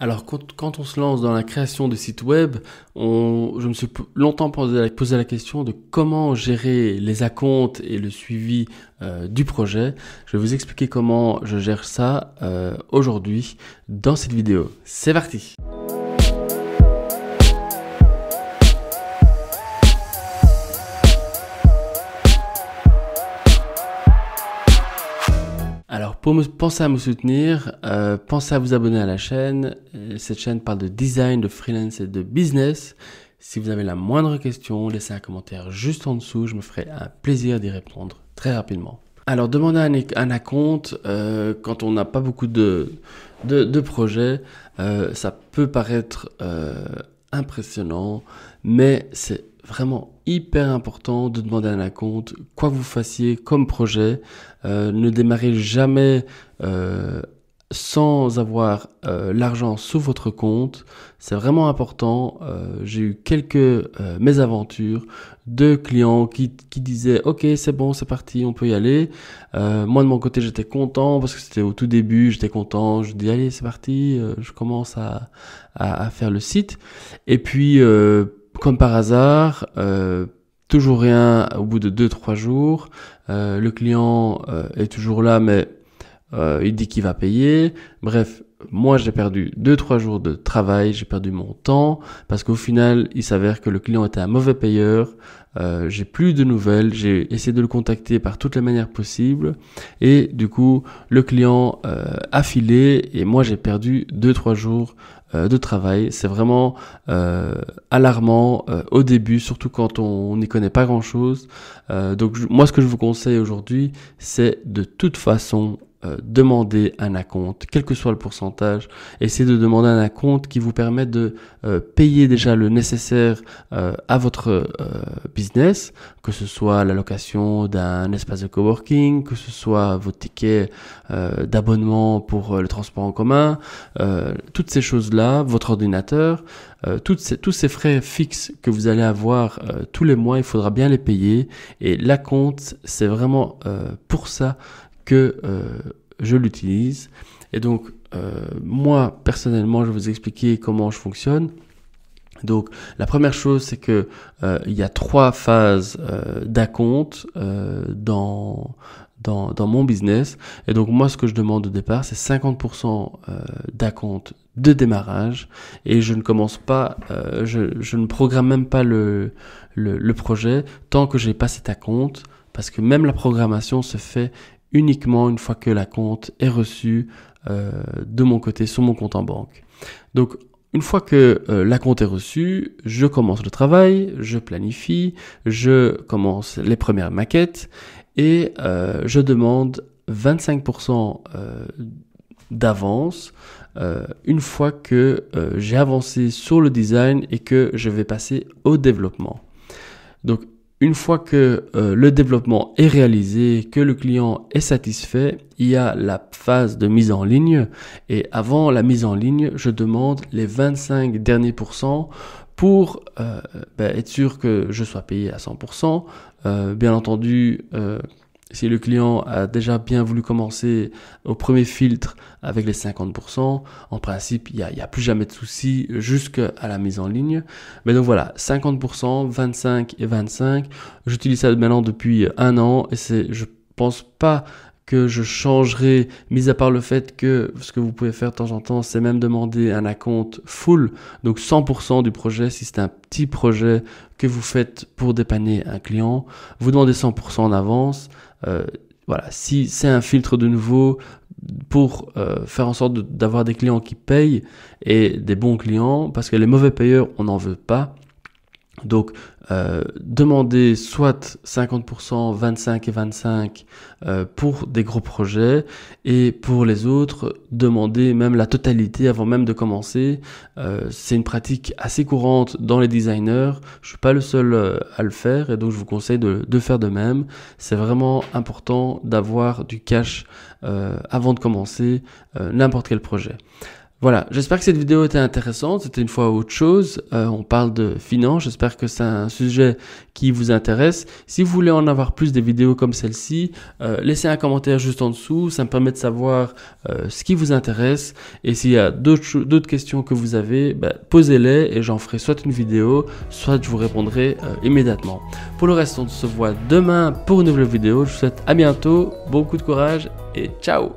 Alors quand, on se lance dans la création de sites web, je me suis longtemps posé la, question de comment gérer les acomptes et le suivi euh, du projet. Je vais vous expliquer comment je gère ça euh, aujourd'hui dans cette vidéo. C'est parti. pensez à me soutenir, euh, pensez à vous abonner à la chaîne. Euh, cette chaîne parle de design, de freelance et de business. Si vous avez la moindre question, laissez un commentaire juste en dessous, je me ferai un plaisir d'y répondre très rapidement. Alors demander un, un euh, quand on n'a pas beaucoup de, projets, ça peut paraître impressionnant, mais c'est vraiment hyper important de demander un compte, quoi vous fassiez comme projet. Euh, ne démarrez jamais euh, sans avoir euh, l'argent sous votre compte. C'est vraiment important. J'ai eu quelques mésaventures de clients qui, qui disaient ok c'est bon c'est parti on peut y aller. moi de mon côté j'étais content parce que c'était au tout début j'étais content je dis allez c'est parti je commence à, à, à, faire le site et puis comme par hasard, euh, toujours rien au bout de 2-3 jours. Euh, le client euh, est toujours là, mais il dit qu'il va payer. Bref, moi j'ai perdu 2-3 jours de travail, j'ai perdu mon temps, parce qu'au final, il s'avère que le client était un mauvais payeur. j'ai plus de nouvelles, j'ai essayé de le contacter par toutes les manières possibles et du coup le client a filé et moi j'ai perdu 2-3 jours euh, de travail. C'est vraiment euh, alarmant euh, au début, surtout quand on n'y connaît pas grand-chose. donc moi, ce que je vous conseille aujourd'hui, c'est de toute façon euh, demander un acompte, quel que soit le pourcentage. Essayez de demander un acompte qui vous permet de euh, payer déjà le nécessaire euh, à votre business, que ce soit la location d'un espace de coworking, que ce soit vos tickets d'abonnement pour le transport en commun, toutes ces choses-là, votre ordinateur, toutes ces, tous ces frais fixes que vous allez avoir tous les mois, il faudra bien les payer. Et l'acompte, c'est vraiment pour ça que euh, je l'utilise. Et donc, euh, moi, personnellement, je vais vous expliquer comment je fonctionne. Donc, la première chose, c'est que euh, il y a trois phases euh, dans, dans, dans, mon business. Et donc, moi, ce que je demande au départ, c'est 50% d'acompte de démarrage. Et je ne commence pas, je, ne programme même pas le, le, projet tant que j'ai pas cet acompte parce que même la programmation se fait uniquement une fois que la compte est reçue euh, de mon côté sur mon compte en banque. Donc une fois que euh, la compte est reçue, je commence le travail, je planifie, je commence les premières maquettes et euh, je demande 25% d'avance une fois que j'ai avancé sur le design et que je vais passer au développement. Donc une fois que euh, le développement est réalisé, que le client est satisfait, il y a la phase de mise en ligne. Et avant la mise en ligne, je demande les 25 derniers pourcents pour euh, ben, être sûr que je sois payé à 100%. Euh, bien entendu, si le client a déjà bien voulu commencer au premier filtre avec les 50%, en principe, il n'y a, plus jamais de souci jusqu'à la mise en ligne. Mais donc voilà, 50%, 25 et 25. J'utilise ça maintenant depuis un an et c'est, je pense pas que je changerai, mis à part le fait que ce que vous pouvez faire de temps en temps, c'est même demander un acompte full, donc 100% du projet, si c'est un petit projet que vous faites pour dépanner un client, vous demandez 100% en avance. Euh, voilà, si c'est un filtre de nouveau pour euh, faire en sorte d'avoir des clients qui payent et des bons clients, parce que les mauvais payeurs, on n'en veut pas. Donc, euh, demander soit 50%, 25 et 25 euh, pour des gros projets, et pour les autres, demandez même la totalité avant même de commencer. Euh, c'est une pratique assez courante dans les designers. Je suis pas le seul euh, à le faire, et donc je vous conseille de faire de même. C'est vraiment important d'avoir du cash avant de commencer n'importe quel projet. Voilà, j'espère que cette vidéo était intéressante, c'était une fois autre chose, euh, on parle de finance, j'espère que c'est un sujet qui vous intéresse. Si vous voulez en avoir plus des vidéos comme celle-ci, euh, laissez un commentaire juste en dessous, ça me permet de savoir euh, ce qui vous intéresse, et s'il y a d'autres questions que vous avez, bah, posez-les et j'en ferai soit une vidéo, soit je vous répondrai immédiatement. Pour le reste, on se voit demain pour une nouvelle vidéo, je vous souhaite à bientôt, beaucoup de courage et ciao